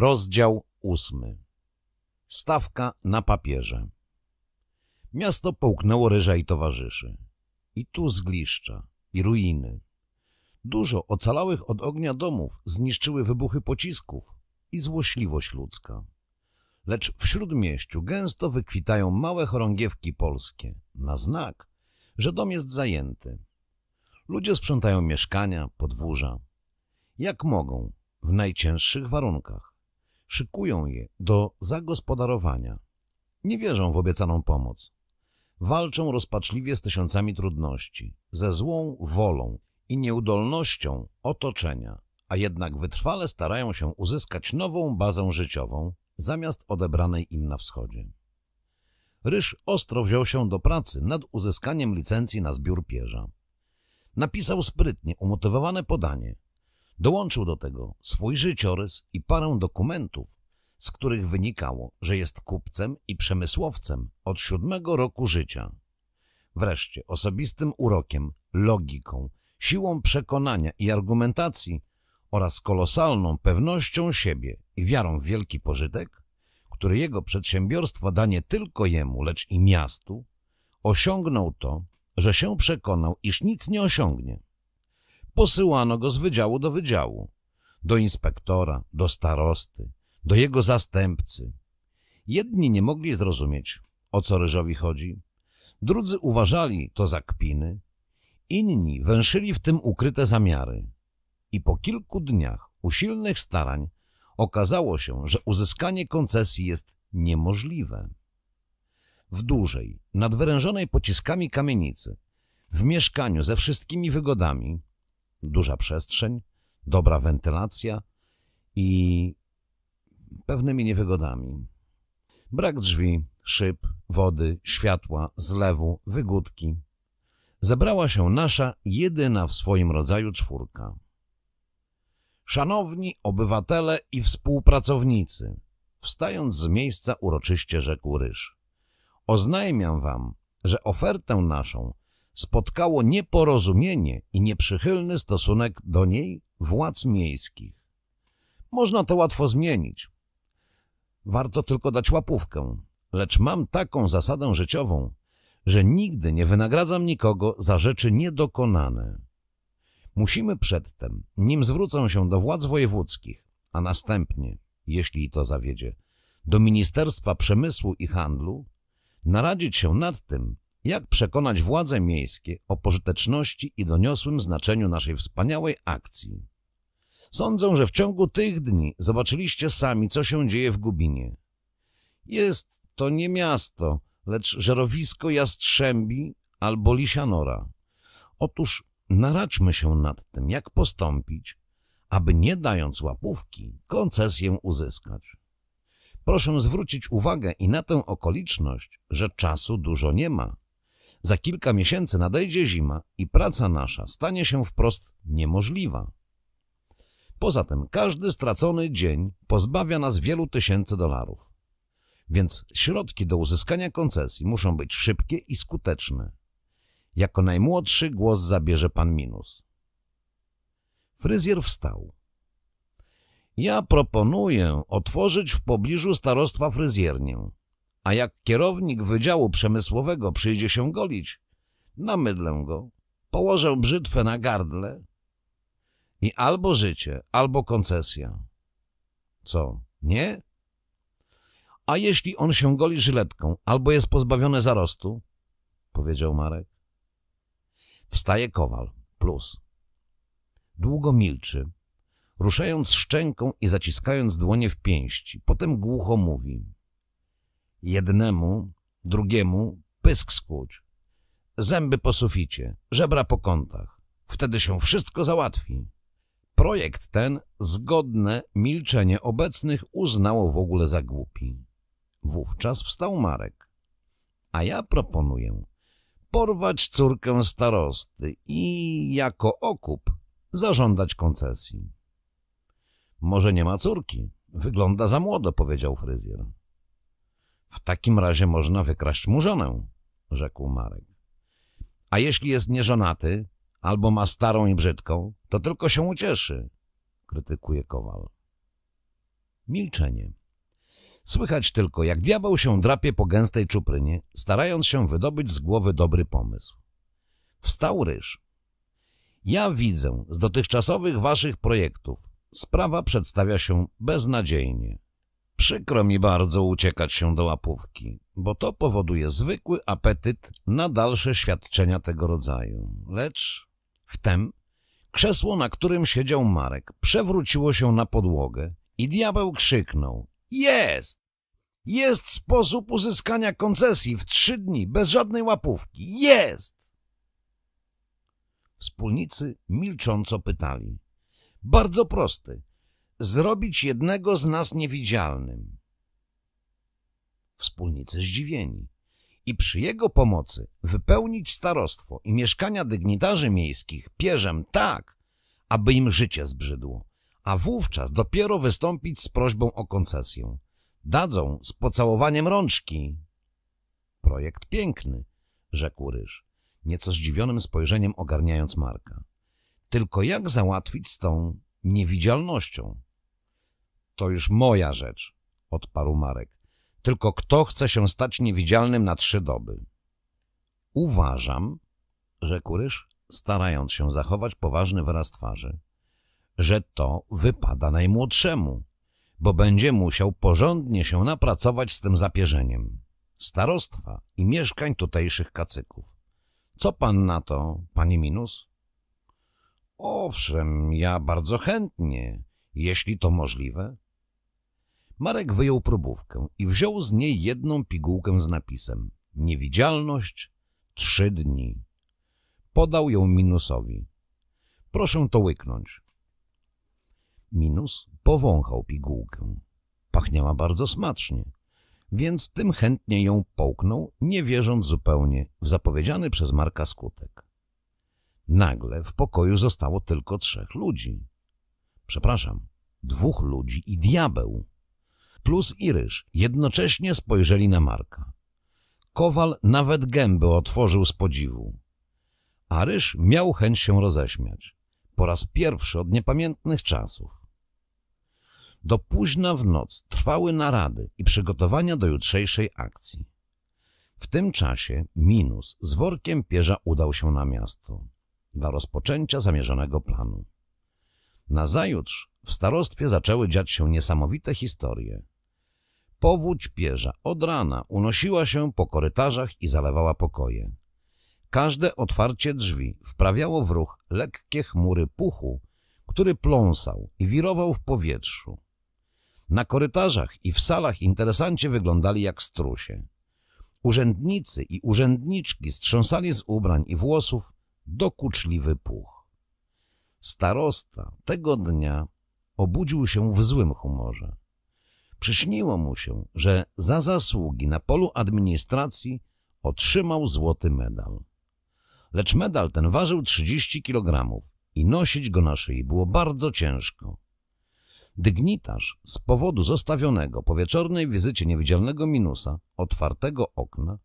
Rozdział ósmy. Stawka na papierze. Miasto połknęło ryża i towarzyszy. I tu zgliszcza, i ruiny. Dużo ocalałych od ognia domów zniszczyły wybuchy pocisków i złośliwość ludzka. Lecz w śródmieściu gęsto wykwitają małe chorągiewki polskie, na znak, że dom jest zajęty. Ludzie sprzątają mieszkania, podwórza. Jak mogą, w najcięższych warunkach szykują je do zagospodarowania. Nie wierzą w obiecaną pomoc. Walczą rozpaczliwie z tysiącami trudności, ze złą wolą i nieudolnością otoczenia, a jednak wytrwale starają się uzyskać nową bazę życiową zamiast odebranej im na wschodzie. Ryż ostro wziął się do pracy nad uzyskaniem licencji na zbiór pierza. Napisał sprytnie umotywowane podanie – Dołączył do tego swój życiorys i parę dokumentów, z których wynikało, że jest kupcem i przemysłowcem od siódmego roku życia. Wreszcie osobistym urokiem, logiką, siłą przekonania i argumentacji oraz kolosalną pewnością siebie i wiarą w wielki pożytek, który jego przedsiębiorstwo da nie tylko jemu, lecz i miastu, osiągnął to, że się przekonał, iż nic nie osiągnie – posyłano go z wydziału do wydziału, do inspektora, do starosty, do jego zastępcy. Jedni nie mogli zrozumieć, o co ryżowi chodzi, drudzy uważali to za kpiny, inni węszyli w tym ukryte zamiary. I po kilku dniach usilnych starań okazało się, że uzyskanie koncesji jest niemożliwe. W dużej, nadwyrężonej pociskami kamienicy, w mieszkaniu ze wszystkimi wygodami, duża przestrzeń, dobra wentylacja i pewnymi niewygodami. Brak drzwi, szyb, wody, światła, zlewu, wygódki. Zebrała się nasza jedyna w swoim rodzaju czwórka. Szanowni obywatele i współpracownicy, wstając z miejsca uroczyście rzekł Ryż. Oznajmiam wam, że ofertę naszą spotkało nieporozumienie i nieprzychylny stosunek do niej władz miejskich. Można to łatwo zmienić. Warto tylko dać łapówkę, lecz mam taką zasadę życiową, że nigdy nie wynagradzam nikogo za rzeczy niedokonane. Musimy przedtem, nim zwrócę się do władz wojewódzkich, a następnie, jeśli to zawiedzie, do Ministerstwa Przemysłu i Handlu, naradzić się nad tym, jak przekonać władze miejskie o pożyteczności i doniosłym znaczeniu naszej wspaniałej akcji? Sądzę, że w ciągu tych dni zobaczyliście sami, co się dzieje w Gubinie. Jest to nie miasto, lecz żerowisko Jastrzębi albo Lisianora. Otóż naraczmy się nad tym, jak postąpić, aby nie dając łapówki, koncesję uzyskać. Proszę zwrócić uwagę i na tę okoliczność, że czasu dużo nie ma. Za kilka miesięcy nadejdzie zima i praca nasza stanie się wprost niemożliwa. Poza tym każdy stracony dzień pozbawia nas wielu tysięcy dolarów. Więc środki do uzyskania koncesji muszą być szybkie i skuteczne. Jako najmłodszy głos zabierze pan Minus. Fryzjer wstał. Ja proponuję otworzyć w pobliżu starostwa fryzjernię a jak kierownik wydziału przemysłowego przyjdzie się golić, namydlę go, położę brzytwę na gardle i albo życie, albo koncesja. Co, nie? A jeśli on się goli żyletką albo jest pozbawiony zarostu? Powiedział Marek. Wstaje kowal, plus. Długo milczy, ruszając szczęką i zaciskając dłonie w pięści. Potem głucho mówi jednemu, drugiemu pysk skuć. zęby po suficie, żebra po kątach. Wtedy się wszystko załatwi. Projekt ten zgodne milczenie obecnych uznało w ogóle za głupi. Wówczas wstał Marek. A ja proponuję porwać córkę starosty i jako okup zażądać koncesji. Może nie ma córki. Wygląda za młodo, powiedział fryzjer. W takim razie można wykraść mu żonę, rzekł Marek. A jeśli jest nieżonaty, albo ma starą i brzydką, to tylko się ucieszy, krytykuje Kowal. Milczenie. Słychać tylko, jak diabeł się drapie po gęstej czuprynie, starając się wydobyć z głowy dobry pomysł. Wstał ryż. Ja widzę z dotychczasowych waszych projektów. Sprawa przedstawia się beznadziejnie. Przykro mi bardzo uciekać się do łapówki, bo to powoduje zwykły apetyt na dalsze świadczenia tego rodzaju. Lecz wtem krzesło, na którym siedział Marek, przewróciło się na podłogę i diabeł krzyknął – jest! Jest sposób uzyskania koncesji w trzy dni, bez żadnej łapówki. Jest! Wspólnicy milcząco pytali. Bardzo prosty zrobić jednego z nas niewidzialnym. Wspólnicy zdziwieni i przy jego pomocy wypełnić starostwo i mieszkania dygnitarzy miejskich pierzem tak, aby im życie zbrzydło, a wówczas dopiero wystąpić z prośbą o koncesję. Dadzą z pocałowaniem rączki. Projekt piękny, rzekł Ryż, nieco zdziwionym spojrzeniem ogarniając Marka. Tylko jak załatwić z tą niewidzialnością? To już moja rzecz, odparł Marek. Tylko kto chce się stać niewidzialnym na trzy doby? Uważam, rzekł Ryż, starając się zachować poważny wyraz twarzy, że to wypada najmłodszemu, bo będzie musiał porządnie się napracować z tym zapierzeniem starostwa i mieszkań tutejszych kacyków. Co pan na to, panie Minus? Owszem, ja bardzo chętnie, jeśli to możliwe, Marek wyjął próbówkę i wziął z niej jedną pigułkę z napisem Niewidzialność trzy dni. Podał ją Minusowi. Proszę to łyknąć. Minus powąchał pigułkę. Pachniała bardzo smacznie, więc tym chętnie ją połknął, nie wierząc zupełnie w zapowiedziany przez Marka skutek. Nagle w pokoju zostało tylko trzech ludzi. Przepraszam, dwóch ludzi i diabeł. Plus i Ryż jednocześnie spojrzeli na Marka. Kowal nawet gęby otworzył z podziwu. A Ryż miał chęć się roześmiać. Po raz pierwszy od niepamiętnych czasów. Do późna w noc trwały narady i przygotowania do jutrzejszej akcji. W tym czasie Minus z workiem pierza udał się na miasto dla rozpoczęcia zamierzonego planu. Nazajutrz w starostwie zaczęły dziać się niesamowite historie. Powódź pierza od rana unosiła się po korytarzach i zalewała pokoje. Każde otwarcie drzwi wprawiało w ruch lekkie chmury puchu, który pląsał i wirował w powietrzu. Na korytarzach i w salach interesanci wyglądali jak strusie. Urzędnicy i urzędniczki strząsali z ubrań i włosów dokuczliwy puch. Starosta tego dnia obudził się w złym humorze. Przyśniło mu się, że za zasługi na polu administracji otrzymał złoty medal. Lecz medal ten ważył 30 kg i nosić go na szyi było bardzo ciężko. Dygnitarz z powodu zostawionego po wieczornej wizycie niewidzialnego minusa otwartego okna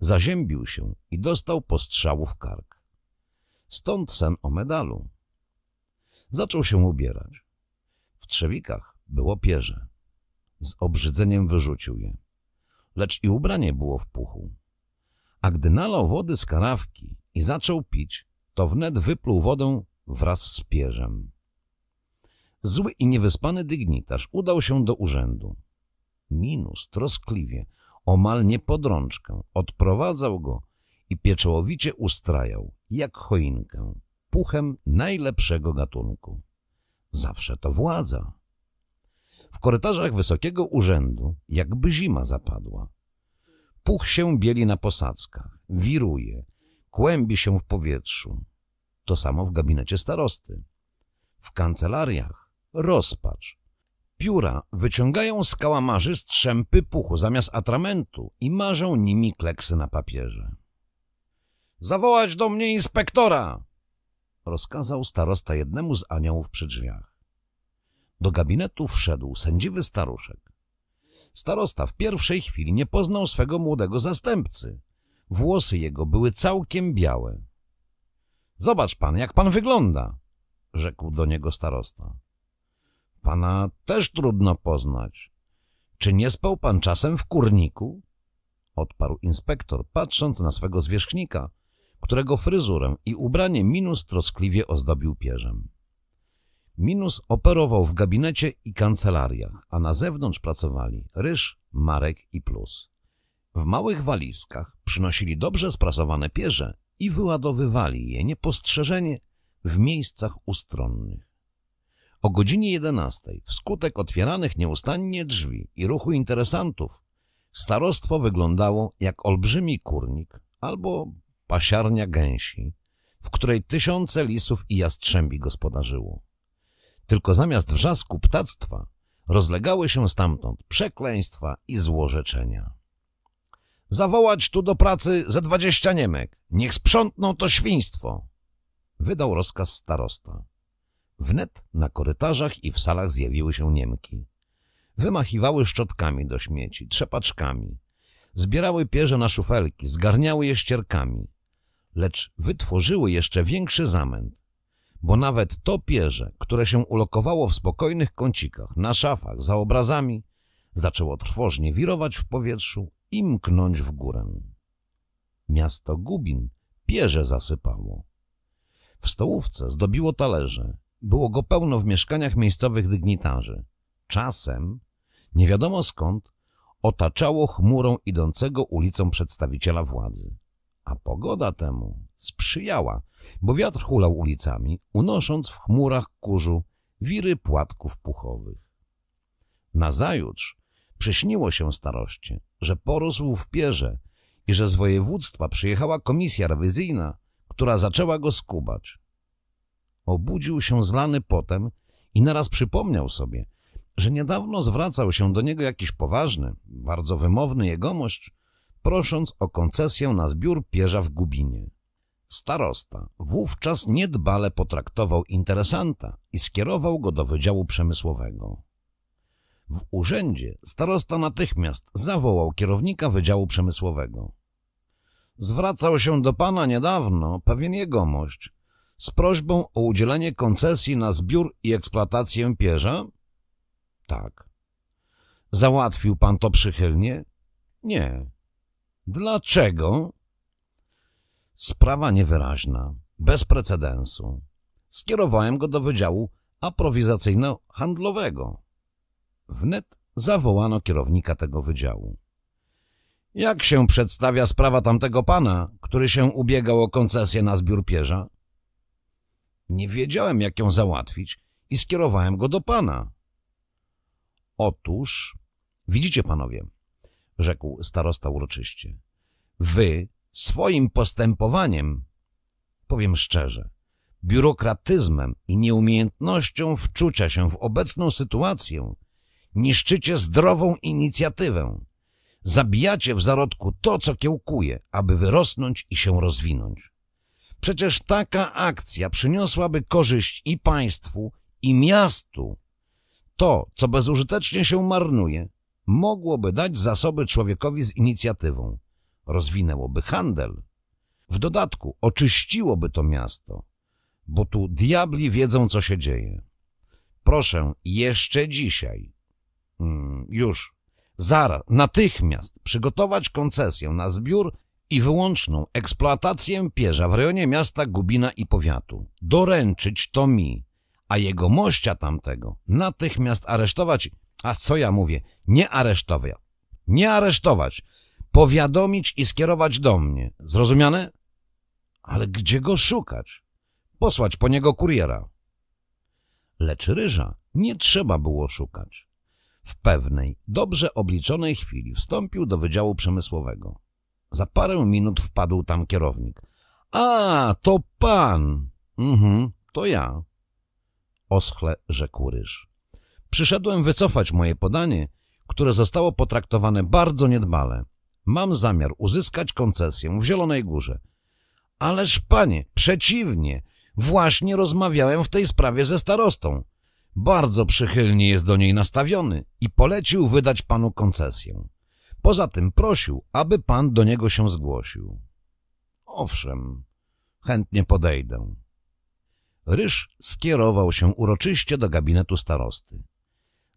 zaziębił się i dostał postrzału w kark. Stąd sen o medalu. Zaczął się ubierać. W trzewikach było pierze. Z obrzydzeniem wyrzucił je. Lecz i ubranie było w puchu. A gdy nalał wody z karawki i zaczął pić, to wnet wypluł wodę wraz z pierzem. Zły i niewyspany dygnitarz udał się do urzędu. Minus troskliwie, omal nie pod rączkę, odprowadzał go i pieczołowicie ustrajał, jak choinkę, puchem najlepszego gatunku. Zawsze to władza. W korytarzach wysokiego urzędu jakby zima zapadła. Puch się bieli na posadzkach, wiruje, kłębi się w powietrzu. To samo w gabinecie starosty. W kancelariach rozpacz. Pióra wyciągają z kałamarzy strzępy puchu zamiast atramentu i marzą nimi kleksy na papierze. Zawołać do mnie inspektora! Rozkazał starosta jednemu z aniołów przy drzwiach. Do gabinetu wszedł sędziwy staruszek. Starosta w pierwszej chwili nie poznał swego młodego zastępcy. Włosy jego były całkiem białe. Zobacz pan, jak pan wygląda, rzekł do niego starosta. Pana też trudno poznać. Czy nie spał pan czasem w kurniku? Odparł inspektor, patrząc na swego zwierzchnika, którego fryzurę i ubranie minus troskliwie ozdobił pierzem. Minus operował w gabinecie i kancelariach, a na zewnątrz pracowali Ryż, Marek i Plus. W małych walizkach przynosili dobrze sprasowane pierze i wyładowywali je niepostrzeżenie w miejscach ustronnych. O godzinie 11, wskutek otwieranych nieustannie drzwi i ruchu interesantów, starostwo wyglądało jak olbrzymi kurnik albo pasiarnia gęsi, w której tysiące lisów i jastrzębi gospodarzyło. Tylko zamiast wrzasku ptactwa rozlegały się stamtąd przekleństwa i złorzeczenia. Zawołać tu do pracy ze dwadzieścia Niemek. Niech sprzątną to świństwo. Wydał rozkaz starosta. Wnet na korytarzach i w salach zjawiły się Niemki. Wymachiwały szczotkami do śmieci, trzepaczkami. Zbierały pierze na szufelki, zgarniały je ścierkami. Lecz wytworzyły jeszcze większy zamęt bo nawet to pierze, które się ulokowało w spokojnych kącikach, na szafach, za obrazami, zaczęło trwożnie wirować w powietrzu i mknąć w górę. Miasto Gubin pierze zasypało. W stołówce zdobiło talerze. Było go pełno w mieszkaniach miejscowych dygnitarzy. Czasem, nie wiadomo skąd, otaczało chmurą idącego ulicą przedstawiciela władzy a pogoda temu sprzyjała, bo wiatr hulał ulicami, unosząc w chmurach kurzu wiry płatków puchowych. Nazajutrz przyśniło się staroście, że porósł w pierze i że z województwa przyjechała komisja rewizyjna, która zaczęła go skubać. Obudził się zlany potem i naraz przypomniał sobie, że niedawno zwracał się do niego jakiś poważny, bardzo wymowny jegomość, prosząc o koncesję na zbiór pierza w Gubinie. Starosta wówczas niedbale potraktował interesanta i skierował go do Wydziału Przemysłowego. W urzędzie starosta natychmiast zawołał kierownika Wydziału Przemysłowego. Zwracał się do pana niedawno pewien jegomość z prośbą o udzielenie koncesji na zbiór i eksploatację pierza? Tak. Załatwił pan to przychylnie? Nie. Dlaczego? Sprawa niewyraźna, bez precedensu. Skierowałem go do Wydziału Aprowizacyjno-Handlowego. Wnet zawołano kierownika tego wydziału. Jak się przedstawia sprawa tamtego pana, który się ubiegał o koncesję na zbiór pierza? Nie wiedziałem, jak ją załatwić i skierowałem go do pana. Otóż, widzicie panowie, rzekł starosta uroczyście. Wy swoim postępowaniem, powiem szczerze, biurokratyzmem i nieumiejętnością wczucia się w obecną sytuację niszczycie zdrową inicjatywę. Zabijacie w zarodku to, co kiełkuje, aby wyrosnąć i się rozwinąć. Przecież taka akcja przyniosłaby korzyść i państwu, i miastu. To, co bezużytecznie się marnuje, mogłoby dać zasoby człowiekowi z inicjatywą. Rozwinęłoby handel. W dodatku oczyściłoby to miasto, bo tu diabli wiedzą, co się dzieje. Proszę, jeszcze dzisiaj, mm, już, zaraz, natychmiast przygotować koncesję na zbiór i wyłączną eksploatację pierza w rejonie miasta Gubina i powiatu. Doręczyć to mi, a jego mościa tamtego natychmiast aresztować a co ja mówię? Nie aresztować. Nie aresztować. Powiadomić i skierować do mnie. Zrozumiane? Ale gdzie go szukać? Posłać po niego kuriera. Lecz ryża nie trzeba było szukać. W pewnej, dobrze obliczonej chwili wstąpił do wydziału przemysłowego. Za parę minut wpadł tam kierownik. A, to pan! Mhm, to ja. Oschle rzekł ryż. Przyszedłem wycofać moje podanie, które zostało potraktowane bardzo niedbale. Mam zamiar uzyskać koncesję w Zielonej Górze. Ależ panie, przeciwnie, właśnie rozmawiałem w tej sprawie ze starostą. Bardzo przychylnie jest do niej nastawiony i polecił wydać panu koncesję. Poza tym prosił, aby pan do niego się zgłosił. Owszem, chętnie podejdę. Ryż skierował się uroczyście do gabinetu starosty.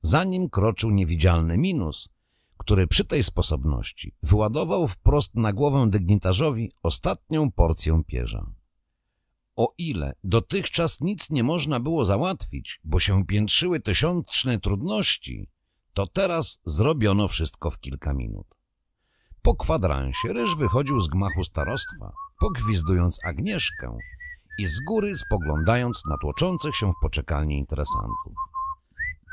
Zanim kroczył niewidzialny minus, który przy tej sposobności wyładował wprost na głowę dygnitarzowi ostatnią porcję pierza. O ile dotychczas nic nie można było załatwić, bo się piętrzyły tysiączne trudności, to teraz zrobiono wszystko w kilka minut. Po kwadransie ryż wychodził z gmachu starostwa, pogwizdując Agnieszkę i z góry spoglądając na tłoczących się w poczekalni interesantów.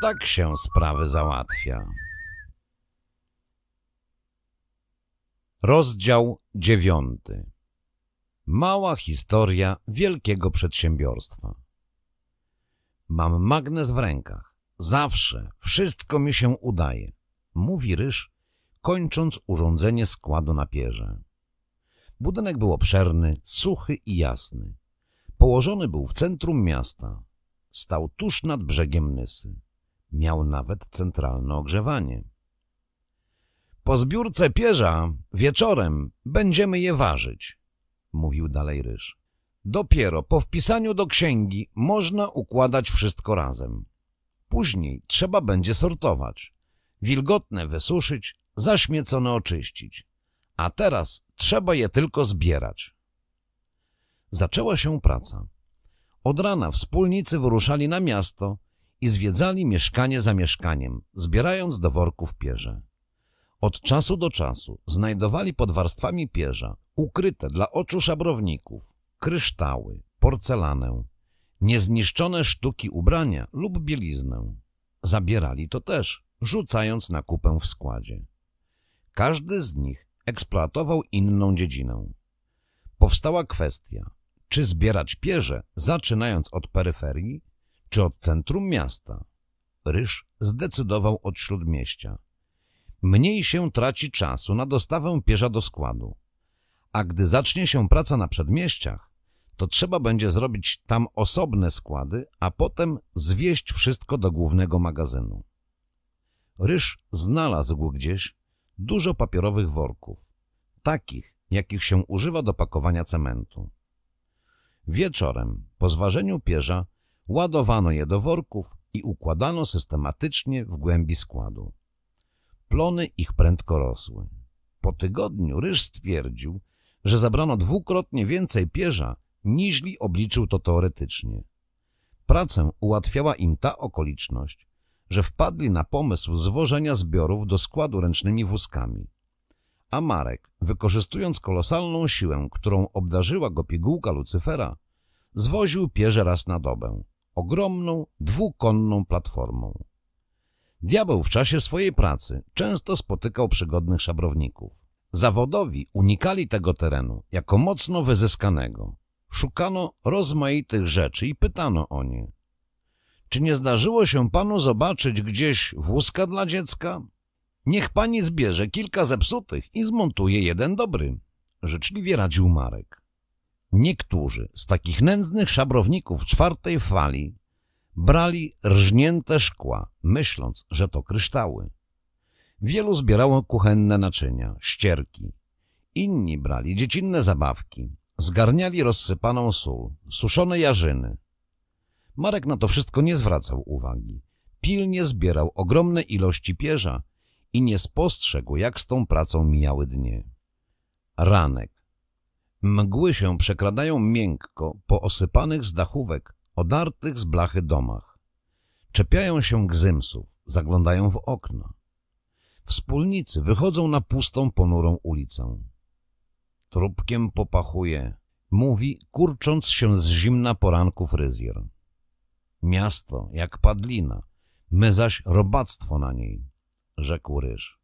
Tak się sprawy załatwia. Rozdział dziewiąty. Mała historia wielkiego przedsiębiorstwa. Mam magnes w rękach. Zawsze wszystko mi się udaje, mówi Ryż, kończąc urządzenie składu na pierze. Budynek był obszerny, suchy i jasny. Położony był w centrum miasta. Stał tuż nad brzegiem Nysy. Miał nawet centralne ogrzewanie. Po zbiórce pierza wieczorem będziemy je ważyć, mówił dalej Ryż. Dopiero po wpisaniu do księgi można układać wszystko razem. Później trzeba będzie sortować. Wilgotne wysuszyć, zaśmiecone oczyścić. A teraz trzeba je tylko zbierać. Zaczęła się praca. Od rana wspólnicy wyruszali na miasto, i zwiedzali mieszkanie za mieszkaniem, zbierając do worków pierze. Od czasu do czasu znajdowali pod warstwami pierza ukryte dla oczu szabrowników kryształy, porcelanę, niezniszczone sztuki ubrania lub bieliznę. Zabierali to też, rzucając na kupę w składzie. Każdy z nich eksploatował inną dziedzinę. Powstała kwestia, czy zbierać pierze, zaczynając od peryferii, czy od centrum miasta. Ryż zdecydował od śródmieścia. Mniej się traci czasu na dostawę pierza do składu. A gdy zacznie się praca na przedmieściach, to trzeba będzie zrobić tam osobne składy, a potem zwieść wszystko do głównego magazynu. Ryż znalazł gdzieś dużo papierowych worków, takich, jakich się używa do pakowania cementu. Wieczorem, po zważeniu pierza, Ładowano je do worków i układano systematycznie w głębi składu. Plony ich prędko rosły. Po tygodniu ryż stwierdził, że zabrano dwukrotnie więcej pierza, niżli obliczył to teoretycznie. Pracę ułatwiała im ta okoliczność, że wpadli na pomysł zwożenia zbiorów do składu ręcznymi wózkami. A Marek, wykorzystując kolosalną siłę, którą obdarzyła go pigułka Lucyfera, zwoził pierze raz na dobę, ogromną, dwukonną platformą. Diabeł w czasie swojej pracy często spotykał przygodnych szabrowników. Zawodowi unikali tego terenu jako mocno wyzyskanego. Szukano rozmaitych rzeczy i pytano o nie. Czy nie zdarzyło się panu zobaczyć gdzieś wózka dla dziecka? Niech pani zbierze kilka zepsutych i zmontuje jeden dobry, życzliwie radził Marek. Niektórzy z takich nędznych szabrowników czwartej fali brali rżnięte szkła, myśląc, że to kryształy. Wielu zbierało kuchenne naczynia, ścierki. Inni brali dziecinne zabawki, zgarniali rozsypaną sól, suszone jarzyny. Marek na to wszystko nie zwracał uwagi. Pilnie zbierał ogromne ilości pierza i nie spostrzegł, jak z tą pracą mijały dnie. Ranek, Mgły się przekradają miękko po osypanych z dachówek, odartych z blachy domach. Czepiają się gzymsów, zaglądają w okna. Wspólnicy wychodzą na pustą, ponurą ulicę. Trubkiem popachuje, mówi, kurcząc się z zimna poranku fryzjer. Miasto jak padlina, my zaś robactwo na niej, rzekł ryż.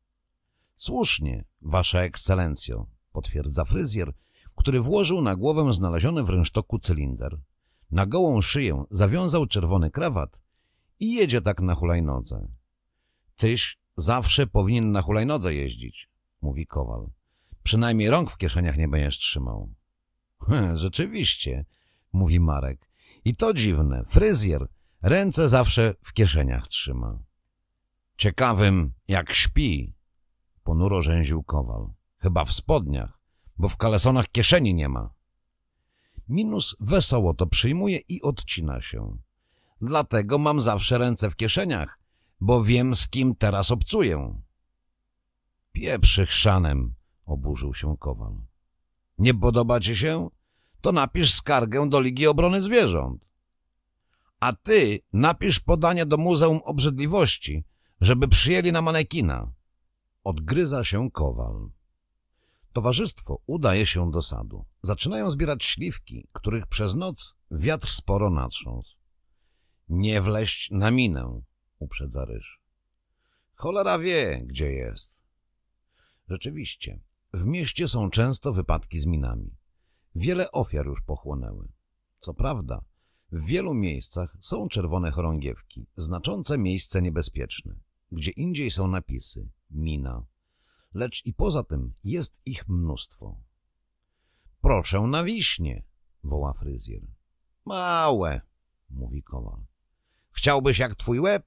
Słusznie, wasza ekscelencjo, potwierdza fryzjer, który włożył na głowę znaleziony w rynsztoku cylinder. Na gołą szyję zawiązał czerwony krawat i jedzie tak na hulajnodze. Tyś zawsze powinien na hulajnodze jeździć, mówi Kowal. Przynajmniej rąk w kieszeniach nie będziesz trzymał. Rzeczywiście, mówi Marek. I to dziwne, fryzjer ręce zawsze w kieszeniach trzyma. Ciekawym, jak śpi, ponuro rzęził Kowal. Chyba w spodniach bo w kalesonach kieszeni nie ma. Minus wesoło to przyjmuje i odcina się. Dlatego mam zawsze ręce w kieszeniach, bo wiem, z kim teraz obcuję. Pieprzych szanem, oburzył się Kowal. Nie podoba ci się? To napisz skargę do Ligi Obrony Zwierząt. A ty napisz podanie do Muzeum Obrzydliwości, żeby przyjęli na manekina. Odgryza się Kowal. Towarzystwo udaje się do sadu. Zaczynają zbierać śliwki, których przez noc wiatr sporo natrząsł. Nie wleść na minę, uprzedza ryż. Cholera wie, gdzie jest. Rzeczywiście, w mieście są często wypadki z minami. Wiele ofiar już pochłonęły. Co prawda, w wielu miejscach są czerwone chorągiewki, znaczące miejsce niebezpieczne. Gdzie indziej są napisy – mina lecz i poza tym jest ich mnóstwo. Proszę na wiśnie, woła fryzjer. Małe, mówi kowal. Chciałbyś jak twój łeb?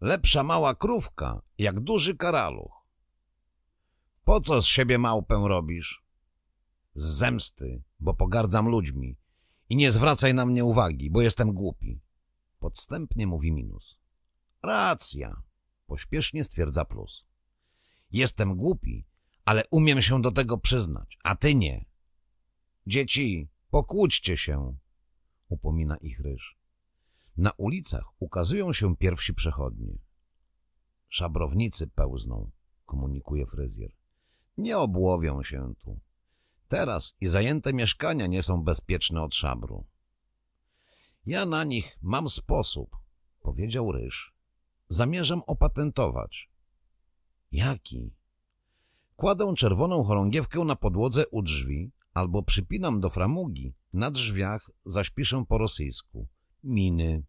Lepsza mała krówka, jak duży karaluch. Po co z siebie małpę robisz? Z zemsty, bo pogardzam ludźmi. I nie zwracaj na mnie uwagi, bo jestem głupi. Podstępnie mówi Minus. Racja, pośpiesznie stwierdza Plus. Jestem głupi, ale umiem się do tego przyznać, a ty nie. Dzieci, pokłóćcie się, upomina ich ryż. Na ulicach ukazują się pierwsi przechodnie. Szabrownicy pełzną, komunikuje fryzjer. Nie obłowią się tu. Teraz i zajęte mieszkania nie są bezpieczne od szabru. Ja na nich mam sposób, powiedział Ryż. Zamierzam opatentować. Jaki? Kładę czerwoną chorągiewkę na podłodze u drzwi albo przypinam do framugi. Na drzwiach zaś piszę po rosyjsku. Miny.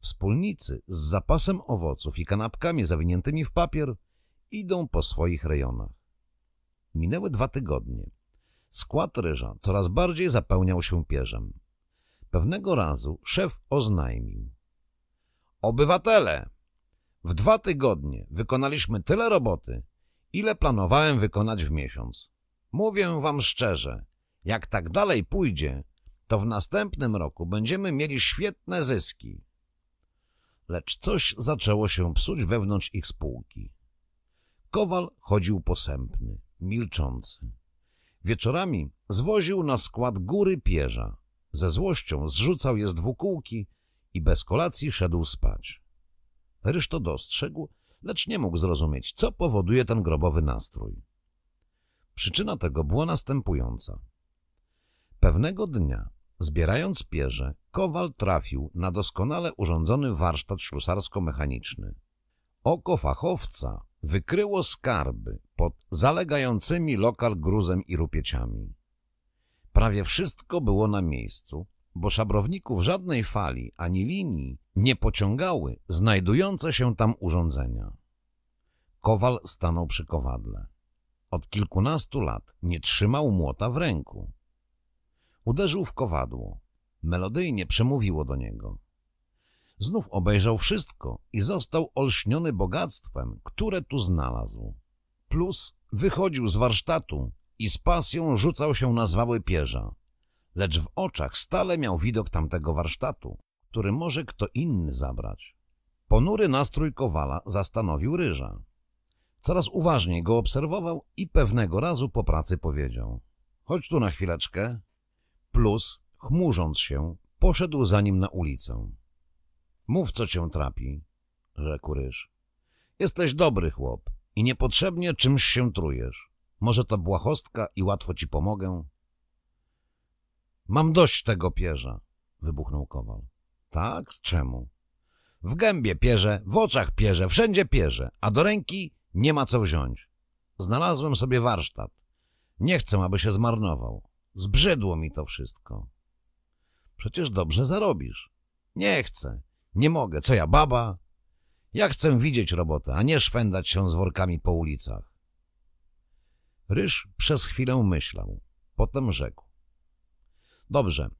Wspólnicy z zapasem owoców i kanapkami zawiniętymi w papier idą po swoich rejonach. Minęły dwa tygodnie. Skład ryża coraz bardziej zapełniał się pierzem. Pewnego razu szef oznajmił. Obywatele! W dwa tygodnie wykonaliśmy tyle roboty, ile planowałem wykonać w miesiąc. Mówię wam szczerze, jak tak dalej pójdzie, to w następnym roku będziemy mieli świetne zyski. Lecz coś zaczęło się psuć wewnątrz ich spółki. Kowal chodził posępny, milczący. Wieczorami zwoził na skład góry pierza. Ze złością zrzucał je z dwukółki i bez kolacji szedł spać. Ryż to dostrzegł, lecz nie mógł zrozumieć, co powoduje ten grobowy nastrój. Przyczyna tego była następująca. Pewnego dnia, zbierając pierze, Kowal trafił na doskonale urządzony warsztat ślusarsko-mechaniczny. Oko fachowca wykryło skarby pod zalegającymi lokal gruzem i rupieciami. Prawie wszystko było na miejscu, bo szabrowniku w żadnej fali ani linii nie pociągały znajdujące się tam urządzenia. Kowal stanął przy kowadle. Od kilkunastu lat nie trzymał młota w ręku. Uderzył w kowadło. Melodyjnie przemówiło do niego. Znów obejrzał wszystko i został olśniony bogactwem, które tu znalazł. Plus wychodził z warsztatu i z pasją rzucał się na zwały pierza, lecz w oczach stale miał widok tamtego warsztatu który może kto inny zabrać. Ponury nastrój Kowala zastanowił Ryża. Coraz uważniej go obserwował i pewnego razu po pracy powiedział. Chodź tu na chwileczkę. Plus, chmurząc się, poszedł za nim na ulicę. Mów, co cię trapi, rzekł Ryż. Jesteś dobry chłop i niepotrzebnie czymś się trujesz. Może to błahostka i łatwo ci pomogę? Mam dość tego pierza, wybuchnął Kowal. Tak? Czemu? W gębie pierze, w oczach pierze, wszędzie pierze, a do ręki nie ma co wziąć. Znalazłem sobie warsztat. Nie chcę, aby się zmarnował. Zbrzydło mi to wszystko. Przecież dobrze zarobisz. Nie chcę. Nie mogę. Co ja, baba? Ja chcę widzieć robotę, a nie szwendać się z workami po ulicach. Ryż przez chwilę myślał. Potem rzekł. Dobrze,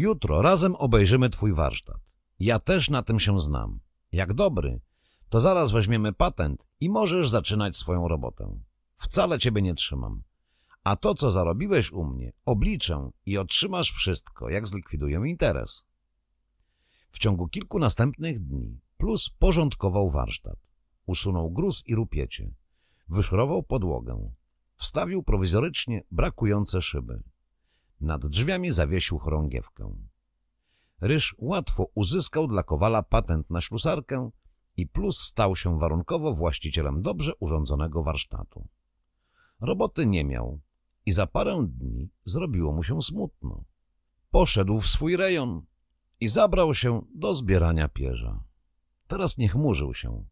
Jutro razem obejrzymy twój warsztat. Ja też na tym się znam. Jak dobry, to zaraz weźmiemy patent i możesz zaczynać swoją robotę. Wcale ciebie nie trzymam. A to, co zarobiłeś u mnie, obliczę i otrzymasz wszystko, jak zlikwiduję interes. W ciągu kilku następnych dni Plus porządkował warsztat. Usunął gruz i rupiecie. Wyszorował podłogę. Wstawił prowizorycznie brakujące szyby. Nad drzwiami zawiesił chorągiewkę. Ryż łatwo uzyskał dla Kowala patent na ślusarkę i plus stał się warunkowo właścicielem dobrze urządzonego warsztatu. Roboty nie miał i za parę dni zrobiło mu się smutno. Poszedł w swój rejon i zabrał się do zbierania pierza. Teraz nie chmurzył się.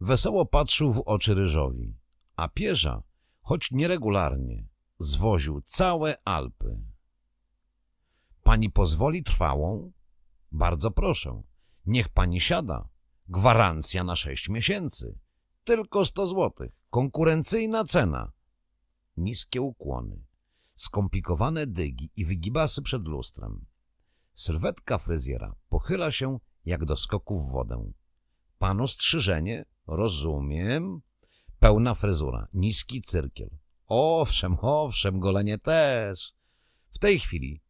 Wesoło patrzył w oczy ryżowi, a pierza, choć nieregularnie, zwoził całe Alpy. Pani pozwoli trwałą? Bardzo proszę. Niech pani siada. Gwarancja na sześć miesięcy. Tylko sto złotych. Konkurencyjna cena. Niskie ukłony. Skomplikowane dygi i wygibasy przed lustrem. Sylwetka fryzjera pochyla się jak do skoku w wodę. Panu strzyżenie? Rozumiem. Pełna fryzura, niski cyrkiel. Owszem, owszem, golenie też. W tej chwili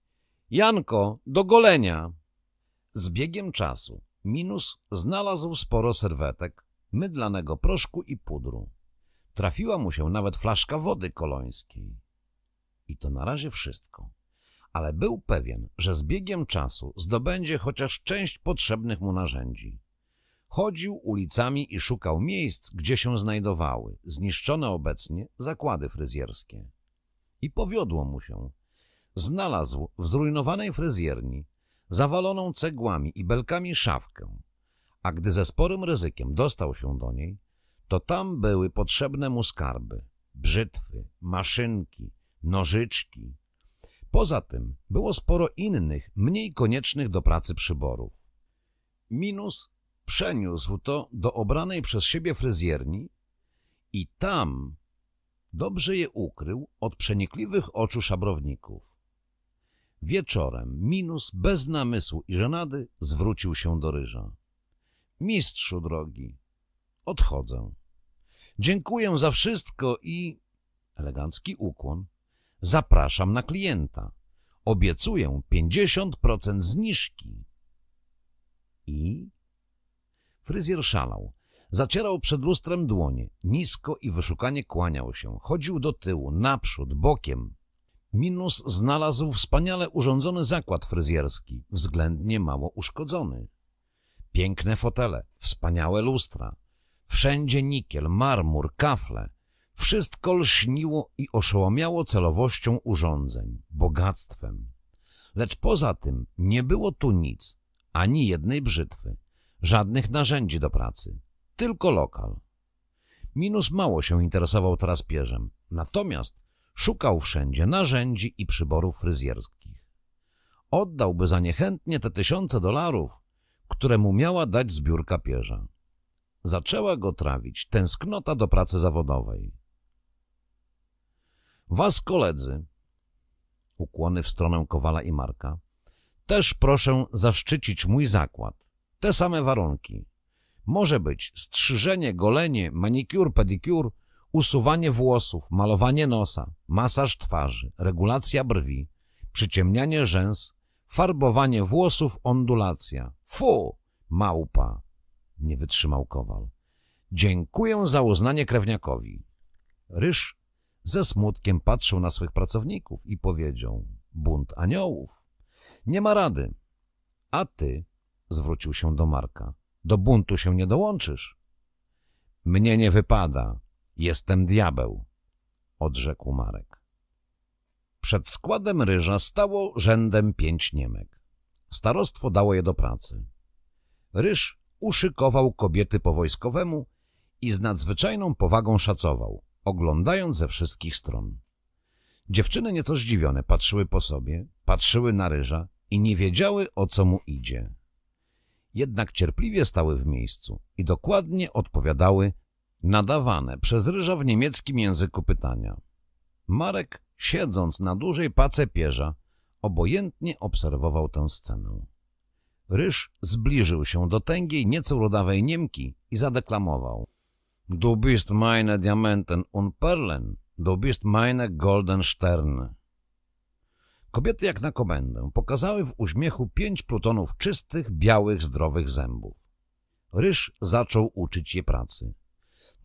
Janko, do golenia! Z biegiem czasu Minus znalazł sporo serwetek, mydlanego proszku i pudru. Trafiła mu się nawet flaszka wody kolońskiej. I to na razie wszystko. Ale był pewien, że z biegiem czasu zdobędzie chociaż część potrzebnych mu narzędzi. Chodził ulicami i szukał miejsc, gdzie się znajdowały, zniszczone obecnie, zakłady fryzjerskie. I powiodło mu się – Znalazł w zrujnowanej fryzjerni zawaloną cegłami i belkami szafkę, a gdy ze sporym ryzykiem dostał się do niej, to tam były potrzebne mu skarby, brzytwy, maszynki, nożyczki. Poza tym było sporo innych, mniej koniecznych do pracy przyborów. Minus przeniósł to do obranej przez siebie fryzjerni i tam dobrze je ukrył od przenikliwych oczu szabrowników. Wieczorem Minus bez namysłu i żenady zwrócił się do Ryża. Mistrzu drogi, odchodzę. Dziękuję za wszystko i... Elegancki ukłon. Zapraszam na klienta. Obiecuję 50% zniżki. I? Fryzjer szalał. Zacierał przed lustrem dłonie, nisko i wyszukanie kłaniał się. Chodził do tyłu, naprzód, bokiem. Minus znalazł wspaniale urządzony zakład fryzjerski, względnie mało uszkodzony. Piękne fotele, wspaniałe lustra, wszędzie nikiel, marmur, kafle. Wszystko lśniło i oszołomiało celowością urządzeń, bogactwem. Lecz poza tym nie było tu nic, ani jednej brzytwy, żadnych narzędzi do pracy, tylko lokal. Minus mało się interesował teraz pierzem, natomiast Szukał wszędzie narzędzi i przyborów fryzjerskich. Oddałby za niechętnie te tysiące dolarów, które mu miała dać zbiórka pierza. Zaczęła go trawić tęsknota do pracy zawodowej. Was, koledzy, ukłony w stronę Kowala i Marka, też proszę zaszczycić mój zakład. Te same warunki. Może być strzyżenie, golenie, manikur, pedikur – usuwanie włosów, malowanie nosa, masaż twarzy, regulacja brwi, przyciemnianie rzęs, farbowanie włosów, ondulacja. Fu! Małpa! Nie wytrzymał kowal. Dziękuję za uznanie krewniakowi. Ryż ze smutkiem patrzył na swych pracowników i powiedział bunt aniołów. Nie ma rady. A ty, zwrócił się do Marka, do buntu się nie dołączysz. Mnie nie wypada, Jestem diabeł, odrzekł Marek. Przed składem ryża stało rzędem pięć Niemek. Starostwo dało je do pracy. Ryż uszykował kobiety po wojskowemu i z nadzwyczajną powagą szacował, oglądając ze wszystkich stron. Dziewczyny nieco zdziwione patrzyły po sobie, patrzyły na ryża i nie wiedziały, o co mu idzie. Jednak cierpliwie stały w miejscu i dokładnie odpowiadały Nadawane przez Ryża w niemieckim języku pytania. Marek, siedząc na dużej pace pierza, obojętnie obserwował tę scenę. Ryż zbliżył się do tęgiej, nieco rudawej Niemki i zadeklamował. Du bist meine Diamanten und Perlen, du bist meine Golden Stern.” Kobiety jak na komendę pokazały w uśmiechu pięć plutonów czystych, białych, zdrowych zębów. Ryż zaczął uczyć je pracy.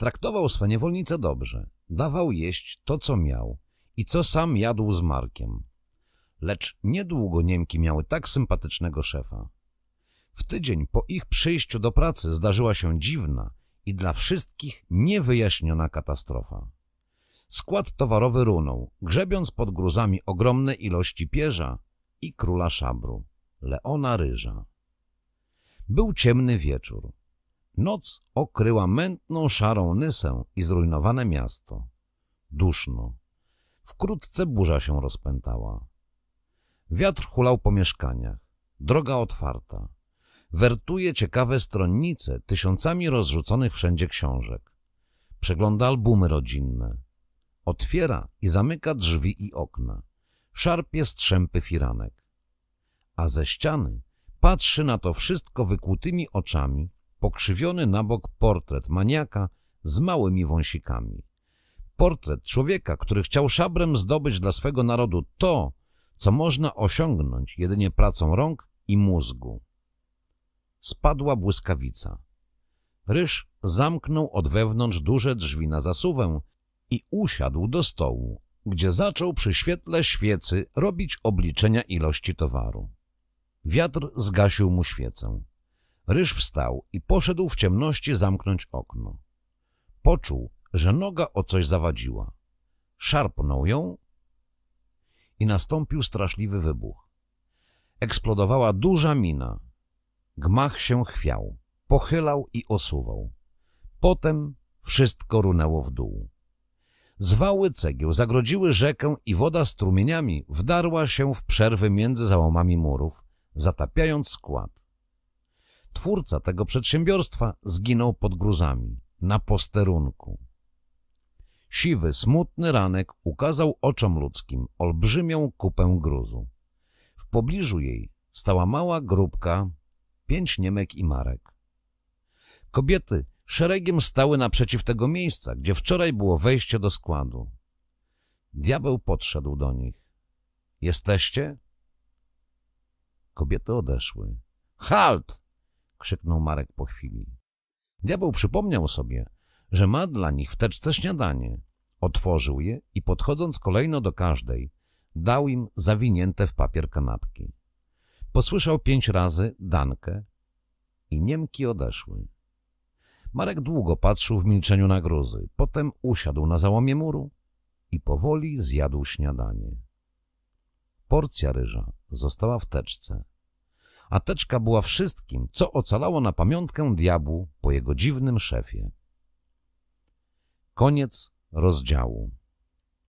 Traktował swe niewolnice dobrze, dawał jeść to, co miał i co sam jadł z Markiem. Lecz niedługo Niemki miały tak sympatycznego szefa. W tydzień po ich przyjściu do pracy zdarzyła się dziwna i dla wszystkich niewyjaśniona katastrofa. Skład towarowy runął, grzebiąc pod gruzami ogromne ilości pierza i króla szabru, Leona Ryża. Był ciemny wieczór. Noc okryła mętną szarą nysę i zrujnowane miasto. Duszno. Wkrótce burza się rozpętała. Wiatr hulał po mieszkaniach. Droga otwarta. Wertuje ciekawe stronnice tysiącami rozrzuconych wszędzie książek. Przegląda albumy rodzinne. Otwiera i zamyka drzwi i okna. Szarpie strzępy firanek. A ze ściany patrzy na to wszystko wykłutymi oczami pokrzywiony na bok portret maniaka z małymi wąsikami. Portret człowieka, który chciał szabrem zdobyć dla swego narodu to, co można osiągnąć jedynie pracą rąk i mózgu. Spadła błyskawica. Ryż zamknął od wewnątrz duże drzwi na zasuwę i usiadł do stołu, gdzie zaczął przy świetle świecy robić obliczenia ilości towaru. Wiatr zgasił mu świecę. Ryż wstał i poszedł w ciemności zamknąć okno. Poczuł, że noga o coś zawadziła. Szarpnął ją i nastąpił straszliwy wybuch. Eksplodowała duża mina. Gmach się chwiał, pochylał i osuwał. Potem wszystko runęło w dół. Zwały cegieł zagrodziły rzekę i woda strumieniami wdarła się w przerwy między załomami murów, zatapiając skład. Twórca tego przedsiębiorstwa zginął pod gruzami, na posterunku. Siwy, smutny ranek ukazał oczom ludzkim olbrzymią kupę gruzu. W pobliżu jej stała mała grupka, pięć Niemek i Marek. Kobiety szeregiem stały naprzeciw tego miejsca, gdzie wczoraj było wejście do składu. Diabeł podszedł do nich. — Jesteście? Kobiety odeszły. — Halt! krzyknął Marek po chwili. Diabeł przypomniał sobie, że ma dla nich w teczce śniadanie. Otworzył je i podchodząc kolejno do każdej, dał im zawinięte w papier kanapki. Posłyszał pięć razy dankę i Niemki odeszły. Marek długo patrzył w milczeniu na gruzy, potem usiadł na załomie muru i powoli zjadł śniadanie. Porcja ryża została w teczce a teczka była wszystkim, co ocalało na pamiątkę diabłu po jego dziwnym szefie. Koniec rozdziału.